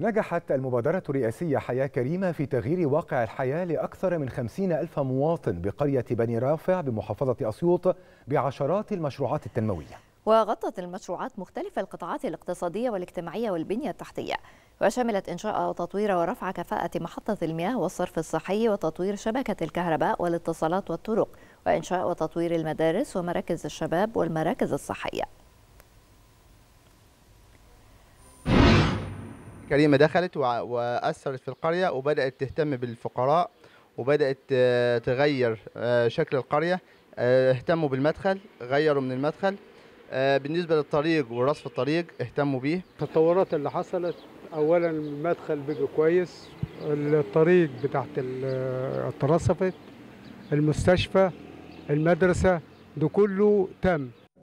نجحت المبادرة الرئاسية حياة كريمة في تغيير واقع الحياة لأكثر من خمسين ألف مواطن بقرية بني رافع بمحافظة أسيوط بعشرات المشروعات التنموية وغطت المشروعات مختلف القطاعات الاقتصادية والاجتماعية والبنية التحتية وشملت إنشاء وتطوير ورفع كفاءة محطة المياه والصرف الصحي وتطوير شبكة الكهرباء والاتصالات والطرق وإنشاء وتطوير المدارس ومراكز الشباب والمراكز الصحية كريمه دخلت واثرت في القريه وبدات تهتم بالفقراء وبدات آه، تغير آه، شكل القريه آه، اهتموا بالمدخل غيروا من المدخل بالنسبه للطريق ورصف الطريق اهتموا بيه التطورات اللي حصلت اولا المدخل بقى كويس الطريق بتاعت اترصفت المستشفى المدرسه ده كله تم